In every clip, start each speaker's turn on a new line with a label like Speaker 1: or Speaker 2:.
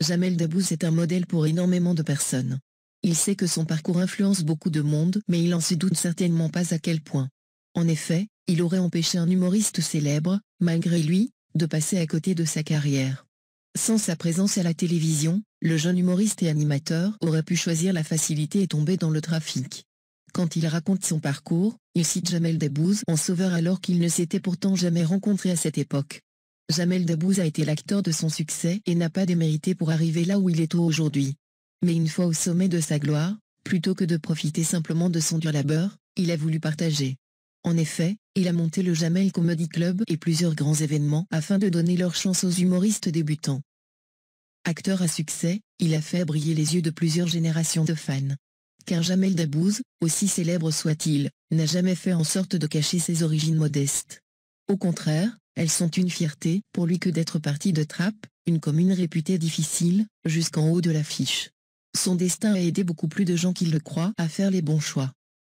Speaker 1: Jamel Debbouze est un modèle pour énormément de personnes. Il sait que son parcours influence beaucoup de monde mais il en se doute certainement pas à quel point. En effet, il aurait empêché un humoriste célèbre, malgré lui, de passer à côté de sa carrière. Sans sa présence à la télévision, le jeune humoriste et animateur aurait pu choisir la facilité et tomber dans le trafic. Quand il raconte son parcours, il cite Jamel Debbouze en sauveur alors qu'il ne s'était pourtant jamais rencontré à cette époque. Jamel Dabouz a été l'acteur de son succès et n'a pas démérité pour arriver là où il est aujourd'hui. Mais une fois au sommet de sa gloire, plutôt que de profiter simplement de son dur labeur, il a voulu partager. En effet, il a monté le Jamel Comedy Club et plusieurs grands événements afin de donner leur chance aux humoristes débutants. Acteur à succès, il a fait briller les yeux de plusieurs générations de fans. Car Jamel Dabouz, aussi célèbre soit-il, n'a jamais fait en sorte de cacher ses origines modestes. Au contraire, elles sont une fierté pour lui que d'être parti de Trappes, une commune réputée difficile, jusqu'en haut de l'affiche. Son destin a aidé beaucoup plus de gens qu'il le croit à faire les bons choix.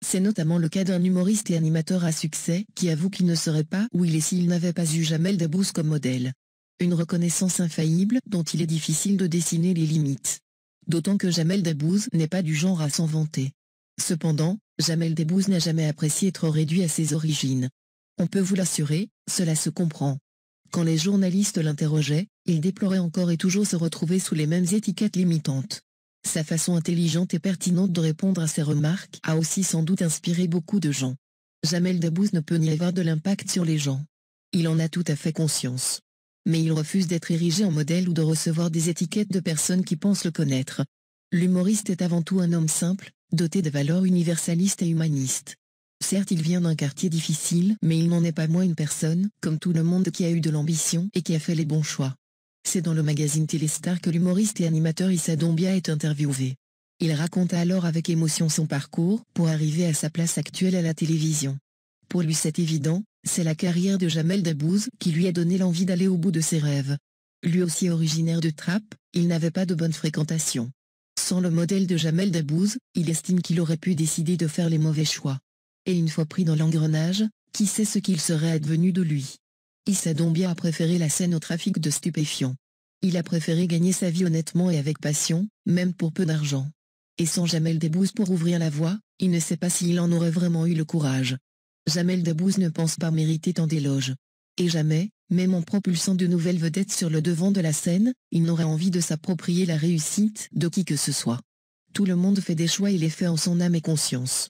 Speaker 1: C'est notamment le cas d'un humoriste et animateur à succès qui avoue qu'il ne serait pas où il est s'il n'avait pas eu Jamel Debbouze comme modèle. Une reconnaissance infaillible dont il est difficile de dessiner les limites. D'autant que Jamel Debbouze n'est pas du genre à s'en vanter. Cependant, Jamel Debbouze n'a jamais apprécié être réduit à ses origines. On peut vous l'assurer, cela se comprend. Quand les journalistes l'interrogeaient, il déplorait encore et toujours se retrouver sous les mêmes étiquettes limitantes. Sa façon intelligente et pertinente de répondre à ses remarques a aussi sans doute inspiré beaucoup de gens. Jamel Debbouze ne peut ni avoir de l'impact sur les gens. Il en a tout à fait conscience. Mais il refuse d'être érigé en modèle ou de recevoir des étiquettes de personnes qui pensent le connaître. L'humoriste est avant tout un homme simple, doté de valeurs universalistes et humanistes. Certes il vient d'un quartier difficile, mais il n'en est pas moins une personne, comme tout le monde qui a eu de l'ambition et qui a fait les bons choix. C'est dans le magazine Téléstar que l'humoriste et animateur Issa Dombia est interviewé. Il raconta alors avec émotion son parcours pour arriver à sa place actuelle à la télévision. Pour lui c'est évident, c'est la carrière de Jamel Dabouz qui lui a donné l'envie d'aller au bout de ses rêves. Lui aussi originaire de Trappes, il n'avait pas de bonne fréquentation. Sans le modèle de Jamel Dabouz, il estime qu'il aurait pu décider de faire les mauvais choix et une fois pris dans l'engrenage, qui sait ce qu'il serait advenu de lui. Issa Dombia a préféré la scène au trafic de stupéfiants. Il a préféré gagner sa vie honnêtement et avec passion, même pour peu d'argent. Et sans Jamel Debbouze pour ouvrir la voie, il ne sait pas s'il en aurait vraiment eu le courage. Jamel Debbouze ne pense pas mériter tant d'éloges. Et jamais, même en propulsant de nouvelles vedettes sur le devant de la scène, il n'aurait envie de s'approprier la réussite de qui que ce soit. Tout le monde fait des choix et les fait en son âme et conscience.